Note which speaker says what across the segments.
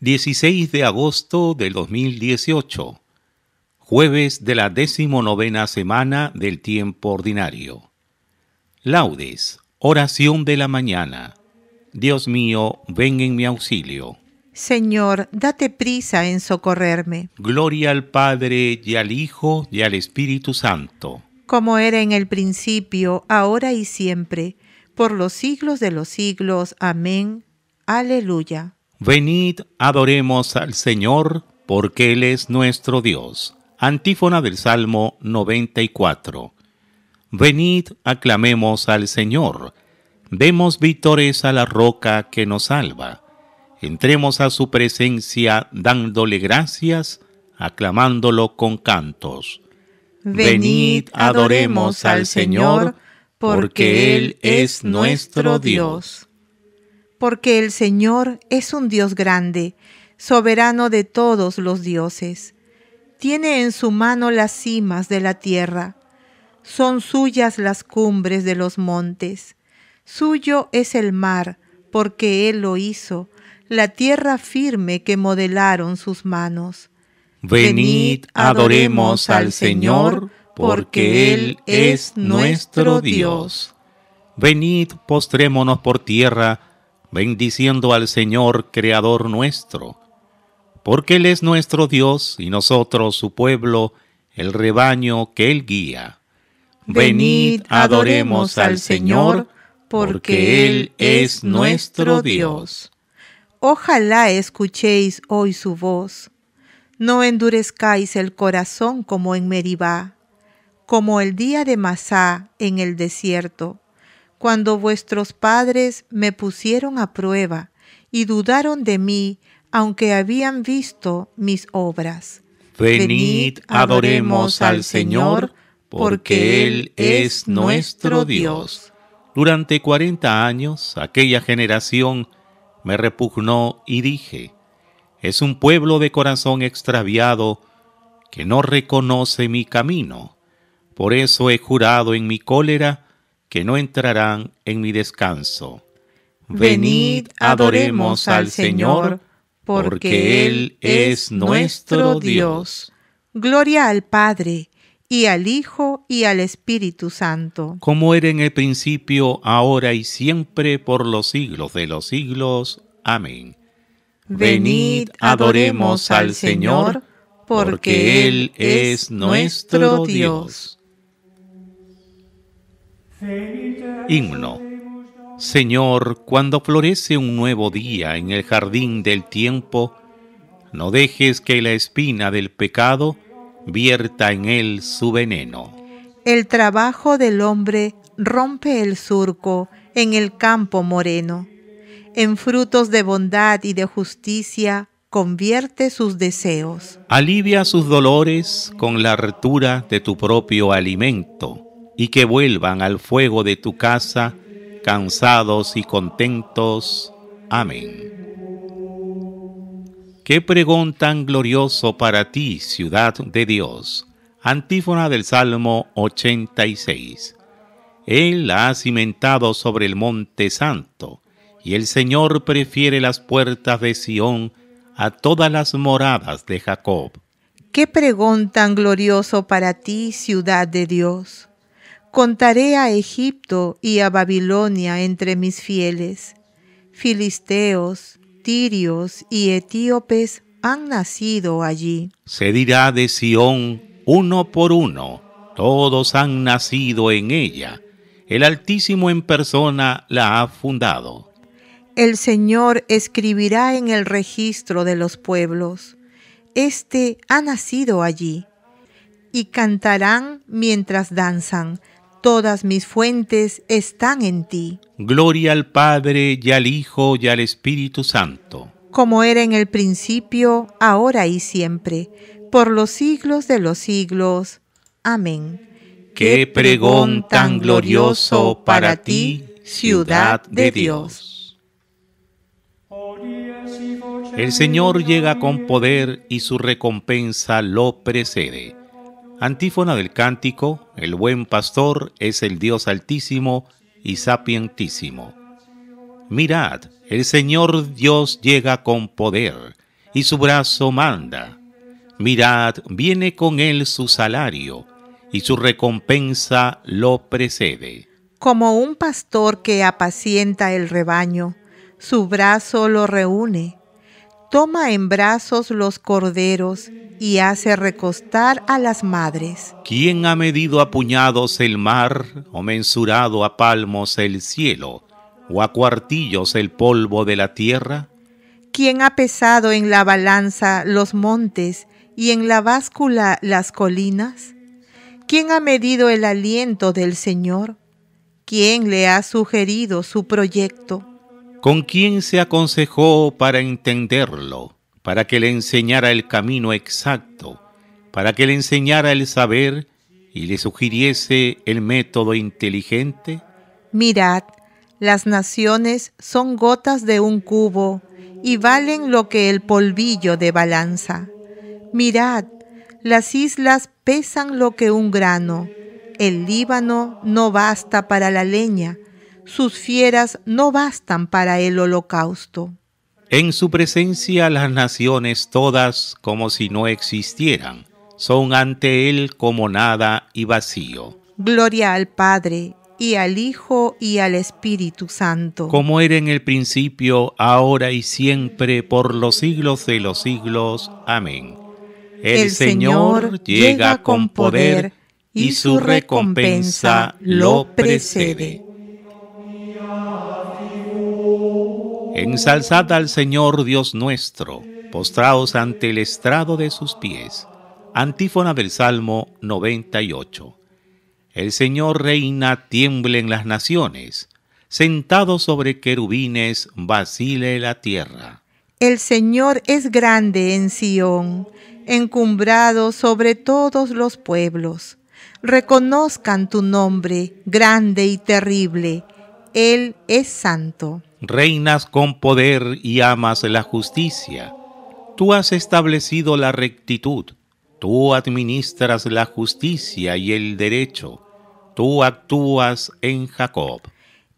Speaker 1: 16 de agosto del 2018, jueves de la decimonovena semana del tiempo ordinario. Laudes, oración de la mañana. Dios mío, ven en mi auxilio.
Speaker 2: Señor, date prisa en socorrerme.
Speaker 1: Gloria al Padre y al Hijo y al Espíritu Santo.
Speaker 2: Como era en el principio, ahora y siempre, por los siglos de los siglos. Amén. Aleluya.
Speaker 1: Venid, adoremos al Señor, porque Él es nuestro Dios. Antífona del Salmo 94. Venid, aclamemos al Señor. Demos vítores a la roca que nos salva. Entremos a su presencia dándole gracias, aclamándolo con cantos.
Speaker 2: Venid, adoremos al Señor, porque Él es nuestro Dios porque el Señor es un Dios grande, soberano de todos los dioses. Tiene en su mano las cimas de la tierra, son suyas las cumbres de los montes, suyo es el mar, porque Él lo hizo, la tierra firme que modelaron sus manos. Venid,
Speaker 1: adoremos al Señor, porque Él es nuestro Dios. Venid, postrémonos por tierra, bendiciendo al Señor, Creador nuestro, porque Él es nuestro Dios y nosotros su pueblo, el rebaño que Él guía. Venid, adoremos al Señor, porque Él es nuestro Dios.
Speaker 2: Ojalá escuchéis hoy su voz. No endurezcáis el corazón como en Meribá, como el día de Masá en el desierto cuando vuestros padres me pusieron a prueba y dudaron de mí, aunque habían visto mis obras. Venid, adoremos al Señor, porque Él es nuestro Dios.
Speaker 1: Durante cuarenta años aquella generación me repugnó y dije, es un pueblo de corazón extraviado que no reconoce mi camino. Por eso he jurado en mi cólera que no entrarán en mi descanso. Venid, adoremos al Señor, porque Él es nuestro Dios.
Speaker 2: Gloria al Padre, y al Hijo, y al Espíritu Santo.
Speaker 1: Como era en el principio, ahora y siempre, por los siglos de los siglos. Amén. Venid, adoremos al Señor, porque Él es nuestro Dios. Himno. Señor, cuando florece un nuevo día en el jardín del tiempo, no dejes que la espina del pecado vierta en él su veneno.
Speaker 2: El trabajo del hombre rompe el surco en el campo moreno. En frutos de bondad y de justicia convierte sus deseos.
Speaker 1: Alivia sus dolores con la hartura de tu propio alimento y que vuelvan al fuego de tu casa cansados y contentos. Amén. Qué pregón tan glorioso para ti, ciudad de Dios. Antífona del Salmo 86. Él la ha cimentado sobre el monte santo, y el Señor prefiere las puertas de Sión a todas las moradas de Jacob.
Speaker 2: Qué pregón tan glorioso para ti, ciudad de Dios. Contaré a Egipto y a Babilonia entre mis fieles. Filisteos, tirios y etíopes han nacido allí.
Speaker 1: Se dirá de Sión uno por uno, todos han nacido en ella. El Altísimo en persona la ha fundado.
Speaker 2: El Señor escribirá en el registro de los pueblos. Este ha nacido allí. Y cantarán mientras danzan Todas mis fuentes están en ti.
Speaker 1: Gloria al Padre y al Hijo y al Espíritu Santo.
Speaker 2: Como era en el principio, ahora y siempre, por los siglos de los siglos. Amén.
Speaker 1: Qué pregón tan glorioso para ti,
Speaker 2: ciudad de Dios.
Speaker 1: El Señor llega con poder y su recompensa lo precede. Antífona del cántico, el buen pastor es el Dios altísimo y sapientísimo. Mirad, el Señor Dios llega con poder y su brazo manda. Mirad, viene con él su salario y su recompensa lo precede.
Speaker 2: Como un pastor que apacienta el rebaño, su brazo lo reúne toma en brazos los corderos y hace recostar a las madres.
Speaker 1: ¿Quién ha medido a puñados el mar o mensurado a palmos el cielo o a cuartillos el polvo de la tierra?
Speaker 2: ¿Quién ha pesado en la balanza los montes y en la báscula las colinas? ¿Quién ha medido el aliento del Señor? ¿Quién le ha sugerido su proyecto?
Speaker 1: con quién se aconsejó para entenderlo, para que le enseñara el camino exacto, para que le enseñara el saber y le sugiriese el método inteligente?
Speaker 2: Mirad, las naciones son gotas de un cubo y valen lo que el polvillo de balanza. Mirad, las islas pesan lo que un grano. El Líbano no basta para la leña, sus fieras no bastan para el holocausto.
Speaker 1: En su presencia las naciones todas como si no existieran, son ante él como nada y vacío.
Speaker 2: Gloria al Padre, y al Hijo, y al Espíritu Santo. Como
Speaker 1: era en el principio, ahora y siempre, por los siglos de los siglos. Amén. El, Señor llega con poder, y su recompensa lo precede. Ensalzad al Señor Dios nuestro, postraos ante el estrado de sus pies. Antífona del Salmo 98. El Señor reina, tiemblen las naciones. Sentado sobre querubines, vacile la tierra.
Speaker 2: El Señor es grande en Sión, encumbrado sobre todos los pueblos. Reconozcan tu nombre, grande y terrible. Él es santo
Speaker 1: reinas con poder y amas la justicia. Tú has establecido la rectitud, tú administras la justicia y el derecho, tú actúas en Jacob.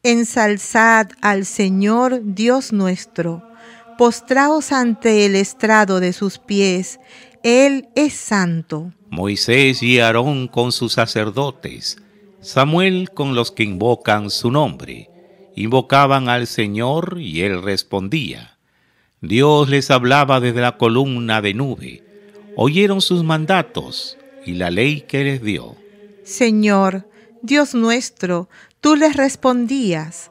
Speaker 2: Ensalzad al Señor Dios nuestro, postraos ante el estrado de sus pies, Él es santo.
Speaker 1: Moisés y Aarón con sus sacerdotes, Samuel con los que invocan su nombre invocaban al Señor y Él respondía. Dios les hablaba desde la columna de nube. Oyeron sus mandatos y la ley que les dio.
Speaker 2: Señor, Dios nuestro, tú les respondías.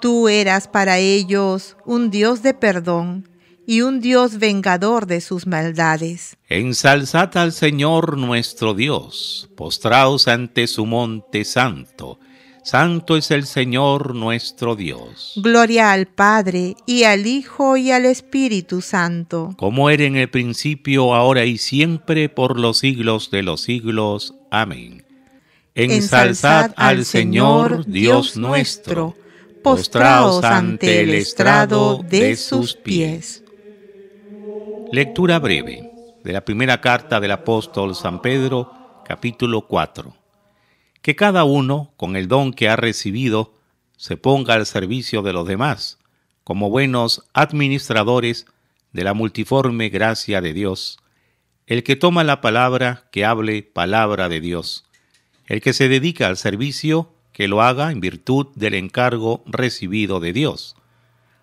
Speaker 2: Tú eras para ellos un Dios de perdón y un Dios vengador de sus maldades.
Speaker 1: Ensalzad al Señor nuestro Dios, postraos ante su monte santo Santo es el Señor nuestro Dios.
Speaker 2: Gloria al Padre, y al Hijo, y al Espíritu Santo.
Speaker 1: Como era en el principio, ahora y siempre, por los siglos de los siglos. Amén. Ensalzad al Señor, Dios nuestro, postrados ante el estrado de sus
Speaker 2: pies.
Speaker 1: Lectura breve de la primera carta del apóstol San Pedro, capítulo 4 que cada uno, con el don que ha recibido, se ponga al servicio de los demás, como buenos administradores de la multiforme gracia de Dios. El que toma la palabra, que hable palabra de Dios. El que se dedica al servicio, que lo haga en virtud del encargo recibido de Dios.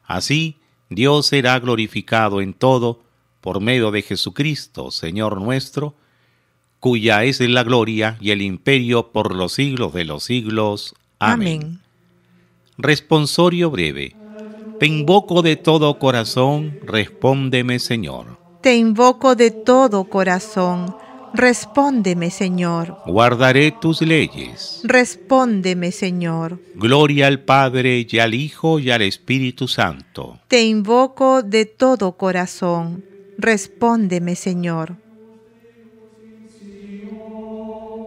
Speaker 1: Así, Dios será glorificado en todo por medio de Jesucristo, Señor nuestro, cuya es la gloria y el imperio por los siglos de los siglos. Amén. Responsorio breve. Te invoco de todo corazón, respóndeme Señor.
Speaker 2: Te invoco de todo corazón, respóndeme Señor.
Speaker 1: Guardaré tus leyes.
Speaker 2: Respóndeme Señor.
Speaker 1: Gloria al Padre y al Hijo y al Espíritu Santo.
Speaker 2: Te invoco de todo corazón, respóndeme Señor.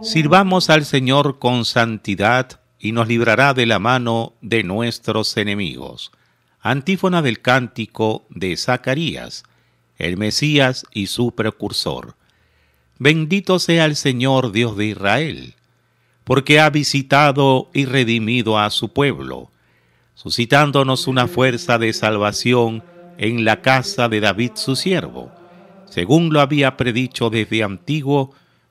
Speaker 1: Sirvamos al Señor con santidad y nos librará de la mano de nuestros enemigos. Antífona del cántico de Zacarías, el Mesías y su precursor. Bendito sea el Señor Dios de Israel, porque ha visitado y redimido a su pueblo, suscitándonos una fuerza de salvación en la casa de David su siervo, según lo había predicho desde antiguo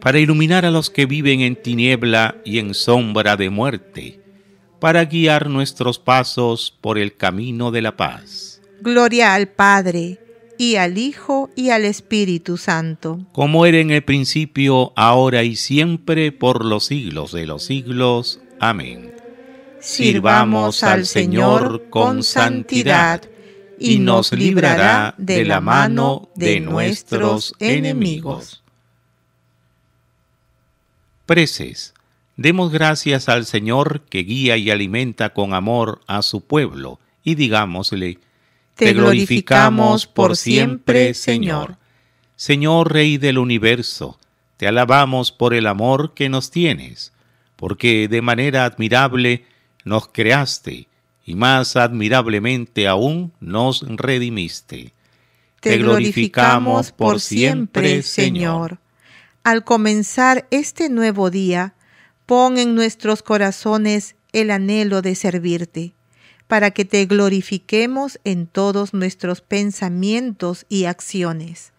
Speaker 1: para iluminar a los que viven en tiniebla y en sombra de muerte, para guiar nuestros pasos por el camino de la paz.
Speaker 2: Gloria al Padre, y al Hijo, y al Espíritu Santo.
Speaker 1: Como era en el principio, ahora y siempre, por los siglos de los siglos. Amén.
Speaker 2: Sirvamos al Señor con santidad,
Speaker 1: y nos librará de la mano de nuestros enemigos preces. Demos gracias al Señor que guía y alimenta con amor a su pueblo y digámosle, te glorificamos por siempre, Señor. Señor Rey del universo, te alabamos por el amor que nos tienes, porque de manera admirable nos creaste y más admirablemente aún nos redimiste. Te glorificamos por siempre, Señor.
Speaker 2: Al comenzar este nuevo día, pon en nuestros corazones el anhelo de servirte, para que te glorifiquemos en todos nuestros pensamientos y acciones.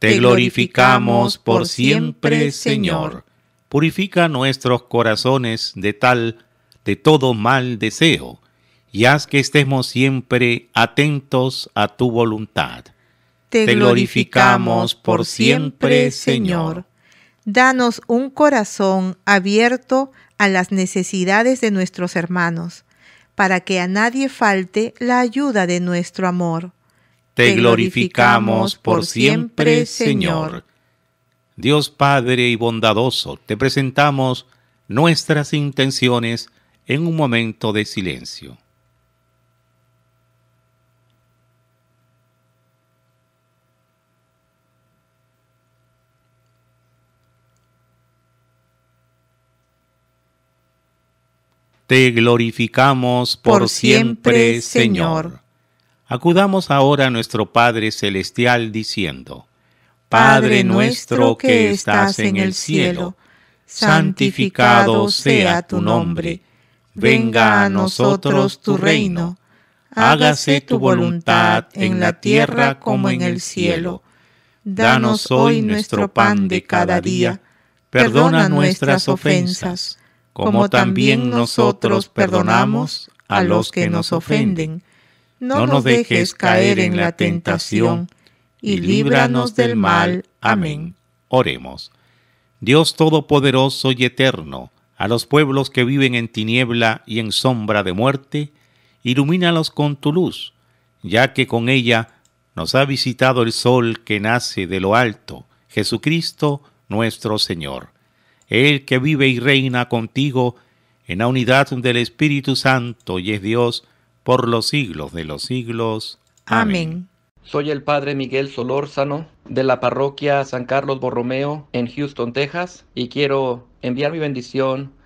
Speaker 1: Te glorificamos por siempre, Señor. Purifica nuestros corazones de tal, de todo mal deseo, y haz que estemos siempre atentos a tu voluntad. Te glorificamos por siempre, Señor.
Speaker 2: Danos un corazón abierto a las necesidades de nuestros hermanos, para que a nadie falte la ayuda de nuestro amor.
Speaker 1: Te, glorificamos por siempre, Señor. Dios Padre y bondadoso, te presentamos nuestras intenciones en un momento de silencio. te glorificamos por, siempre, Señor. Señor. Acudamos ahora a nuestro Padre Celestial diciendo,
Speaker 2: Padre nuestro que estás en el cielo,
Speaker 1: santificado sea tu nombre, venga a nosotros tu reino, hágase tu voluntad en la tierra como en el cielo.
Speaker 2: Danos hoy nuestro
Speaker 1: pan de cada día, perdona nuestras ofensas como también nosotros perdonamos a los
Speaker 2: que nos ofenden. No nos dejes caer en la tentación, y líbranos del mal. Amén.
Speaker 1: Oremos. Dios Todopoderoso y Eterno, a los pueblos que viven en tiniebla y en sombra de muerte, ilumínalos con tu luz, ya que con ella nos ha visitado el sol que nace de lo alto, Jesucristo nuestro Señor el que vive y reina contigo en la unidad del Espíritu Santo y es Dios por los siglos de los siglos.
Speaker 2: Amén. Soy el Padre Miguel Solórzano de la parroquia San Carlos Borromeo en Houston, Texas, y quiero enviar mi bendición